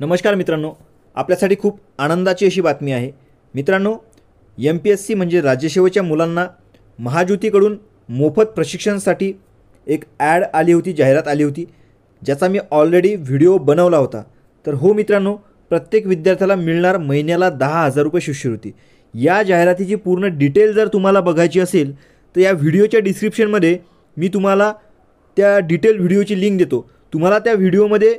नमस्कार मित्रांनो आपल्यासाठी खूप आनंदाची अशी बातमी आहे मित्रांनो एम पी एस सी म्हणजे राज्यसेवेच्या मुलांना महाज्योतीकडून मोफत प्रशिक्षणासाठी एक ॲड आली होती जाहिरात आली होती ज्याचा मी ऑलरेडी व्हिडिओ बनवला होता तर हो मित्रांनो प्रत्येक विद्यार्थ्याला मिळणार महिन्याला दहा हजार रुपये शिष्यवृत्ती या जाहिरातीची पूर्ण डिटेल जर तुम्हाला बघायची असेल तर या व्हिडिओच्या डिस्क्रिप्शनमध्ये मी तुम्हाला त्या डिटेल व्हिडिओची लिंक देतो तुम्हाला त्या व्हिडिओमध्ये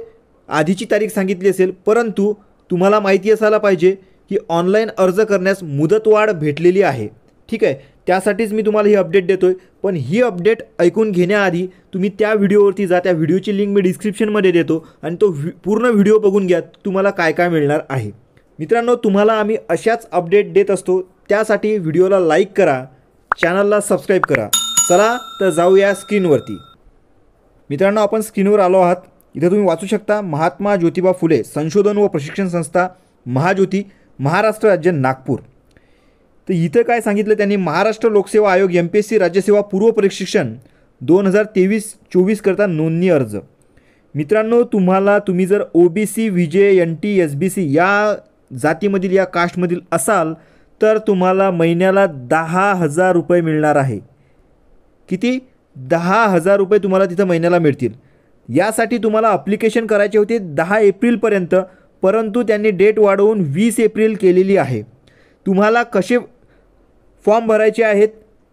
आधीची तारीख सांगितली असेल परंतु तुम्हाला माहिती असायला पाहिजे की ऑनलाईन अर्ज करण्यास मुदतवाढ भेटलेली आहे ठीक आहे त्यासाठीच मी तुम्हाला ही अपडेट देतो आहे पण ही अपडेट ऐकून घेण्याआधी तुम्ही त्या व्हिडिओवरती जा त्या व्हिडिओची लिंक मी डिस्क्रिप्शनमध्ये देतो आणि तो व्हि पूर्ण व्हिडिओ बघून घ्या तुम्हाला काय काय मिळणार आहे मित्रांनो तुम्हाला आम्ही अशाच अपडेट देत असतो त्यासाठी व्हिडिओला लाईक करा चॅनलला सबस्क्राईब करा चला तर जाऊया स्क्रीनवरती मित्रांनो आपण स्क्रीनवर आलो आहात इथं तुम्ही वाचू शकता महात्मा ज्योतिबा फुले संशोधन व प्रशिक्षण संस्था महाज्योती महाराष्ट्र राज्य नागपूर तर इथं काय सांगितलं त्यांनी महाराष्ट्र लोकसेवा आयोग एम पी एस सी राज्यसेवा पूर्व प्रशिक्षण दोन हजार तेवीस करता नोंदणी अर्ज मित्रांनो तुम्हाला तुम्ही जर O B C V J N T S B C या जातीमधील या कास्टमधील असाल तर तुम्हाला महिन्याला दहा हजार रुपये मिळणार आहे किती दहा हजार रुपये तुम्हाला तिथं महिन्याला मिळतील यासाठी तुम्हाला अप्लिकेशन करायचे होते दहा एप्रिलपर्यंत परंतु त्यांनी डेट वाढवून वीस एप्रिल केलेली आहे तुम्हाला कसे फॉर्म भरायचे आहेत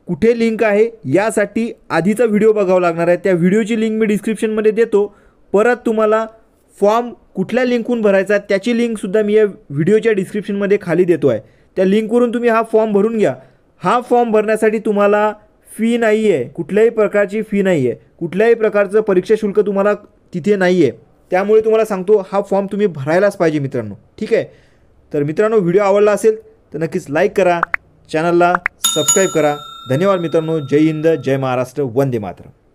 कुठे लिंक आहे यासाठी आधीचा व्हिडिओ बघावा लागणार आहे त्या व्हिडिओची लिंक मी डिस्क्रिप्शनमध्ये देतो परत तुम्हाला फॉर्म कुठल्या लिंकहून भरायचा त्याची लिंकसुद्धा मी या व्हिडिओच्या डिस्क्रिप्शनमध्ये खाली देतो आहे त्या लिंकवरून तुम्ही हा फॉर्म भरून घ्या हा फॉर्म भरण्यासाठी तुम्हाला फी नाही आहे कुठल्याही प्रकारची फी नाही आहे कुठल्याही प्रकारचं परीक्षा शुल्क तुम्हाला तिथे नाही आहे त्यामुळे तुम्हाला सांगतो हा फॉर्म तुम्ही भरायलाच पाहिजे मित्रांनो ठीक आहे तर मित्रांनो व्हिडिओ आवडला असेल तर नक्कीच लाईक करा चॅनलला सबस्क्राईब करा धन्यवाद मित्रांनो जय हिंद जय महाराष्ट्र वंदे मातरम